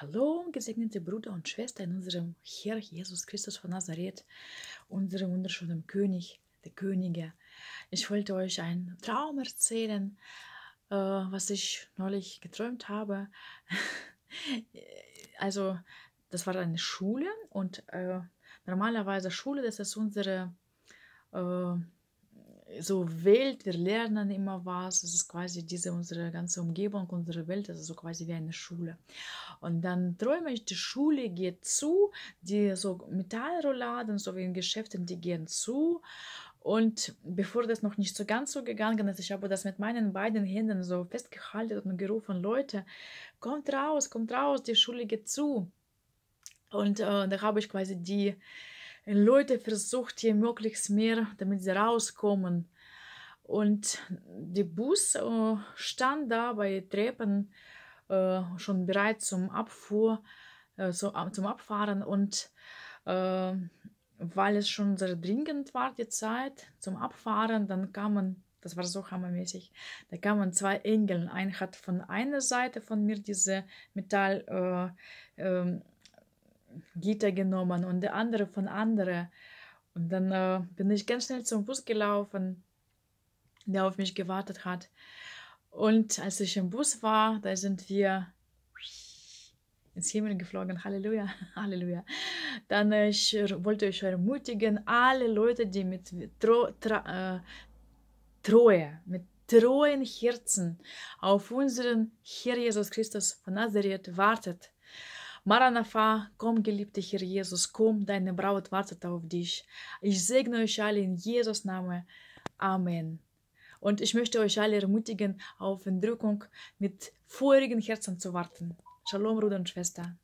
Shalom, gesegnete Brüder und Schwestern in unserem Herr Jesus Christus von Nazareth, unserem wunderschönen König, der Könige. Ich wollte euch einen Traum erzählen, äh, was ich neulich geträumt habe. also, das war eine Schule und äh, normalerweise Schule, das ist unsere äh, so Welt, wir lernen immer was. Es ist quasi diese unsere ganze Umgebung, unsere Welt, das also ist so quasi wie eine Schule. Und dann träume ich, die Schule geht zu, die so Metallrouladen, so wie in Geschäften, die gehen zu. Und bevor das noch nicht so ganz so gegangen ist, also ich habe das mit meinen beiden Händen so festgehalten und gerufen, Leute, kommt raus, kommt raus, die Schule geht zu. Und äh, da habe ich quasi die und Leute versucht hier möglichst mehr, damit sie rauskommen. Und der Bus äh, stand da bei Treppen äh, schon bereit zum Abfuhr, äh, zum Abfahren. Und weil es schon sehr dringend war, die Zeit zum Abfahren, dann kamen, das war so hammermäßig, da kamen zwei Engel. Ein hat von einer Seite von mir diese Metall. Äh, ähm, Gitter genommen und der andere von andere. Und dann äh, bin ich ganz schnell zum Bus gelaufen, der auf mich gewartet hat. Und als ich im Bus war, da sind wir ins Himmel geflogen. Halleluja, Halleluja. Dann äh, ich wollte ich ermutigen, alle Leute, die mit Tro äh, Treue, mit treuen Herzen auf unseren Herr Jesus Christus von Nazareth wartet, Maranatha, komm, geliebter Herr Jesus, komm, deine Braut wartet auf dich. Ich segne euch alle in Jesus Namen. Amen. Und ich möchte euch alle ermutigen, auf Entrückung mit feurigen Herzen zu warten. Shalom, Bruder und Schwester.